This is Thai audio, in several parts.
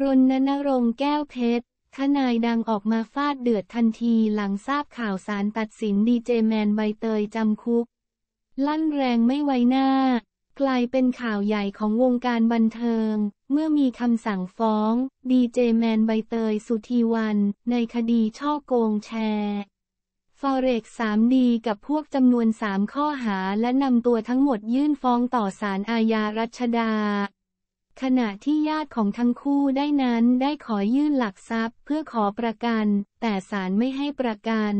รณนรงค์แก้วเพชรทนายดังออกมาฟาดเดือดทันทีหลังทราบข่าวสารตัดสินดีเจแมนใบเตยจำคุก ลั่นแรงไม่ไวหน้ากลายเป็นข่าวใหญ่ของวงการบันเทิง เมื่อมีคำสั่งฟ้องดีเจแมนใบเตยสุธีวัน ในคดีช่อโกงแชร์ ฟอเร็กสามดีกับพวกจำนวนสามข้อหาและนำตัวทั้งหมดยื่นฟ้องต่อศาลอาญารัชดาขณะที่ญาติของทั้งคู่ได้นั้นได้ขอยื่นหลักทรัพย์เพื่อขอประกัน แต่ศาลไม่ให้ประกัน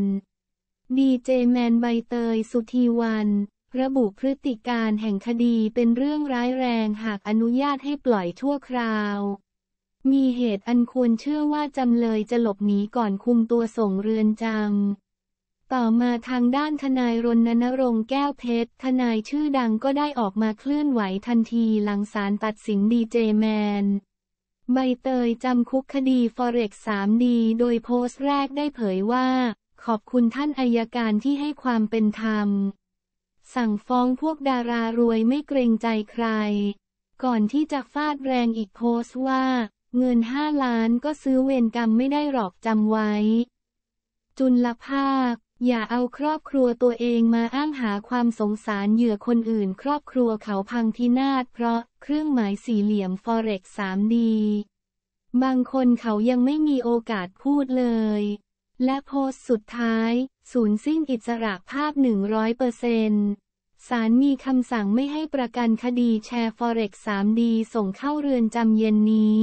ดีเจแมนใบเตย สุธีวัน ระบุพฤติการแห่งคดีเป็นเรื่องร้ายแรงหากอนุญาตให้ปล่อยชั่วคราว มีเหตุอันควรเชื่อว่าจำเลยจะหลบหนีก่อนคุมตัวส่งเรือนจำต่อมาทางด้านทนายรณรงค์แก้วเพชรทนายชื่อดังก็ได้ออกมาเคลื่อนไหวทันทีหลังศาลตัดสินดีเจแมนใบเตยจำคุกคดีฟอเร็กซ์3ีโดยโพสต์แรกได้เผยว่า ขอบคุณท่านอายการที่ให้ความเป็นธรรม สั่งฟ้องพวกดารารวยไม่เกรงใจใคร ก่อนที่จะฟาดแรงอีกโพสต์ว่า เงินห้าล้านก็ซื้อเวรกรรมไม่ได้หรอกจำไว้จุลภาค อย่าเอาครอบครัวตัวเองมาอ้างหาความสงสารเหยื่อคนอื่นครอบครัวเขาพังทินาศเพราะ เครื่องหมายสี่เหลี่ยมฟอเร็กสามดีบางคนเขายังไม่มีโอกาสพูดเลย และโพสต์สุดท้าย ศูนย์สิ้นอิสระภาพ 100%เปอร์เซนศาลมีคำสั่งไม่ให้ประกันคดีแชร์ฟอเร็กาม 3D ส่งเข้าเรือนจำเย็นนี้